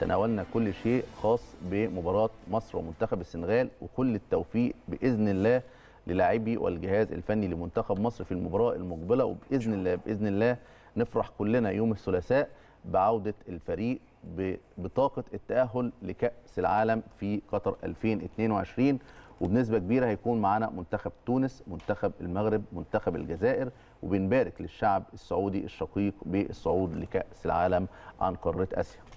تناولنا كل شيء خاص بمباراه مصر ومنتخب السنغال وكل التوفيق باذن الله للاعبي والجهاز الفني لمنتخب مصر في المباراه المقبله وباذن الله باذن الله نفرح كلنا يوم الثلاثاء بعوده الفريق ببطاقه التاهل لكاس العالم في قطر 2022 وبنسبه كبيره هيكون معانا منتخب تونس منتخب المغرب منتخب الجزائر وبنبارك للشعب السعودي الشقيق بالصعود لكاس العالم عن قاره اسيا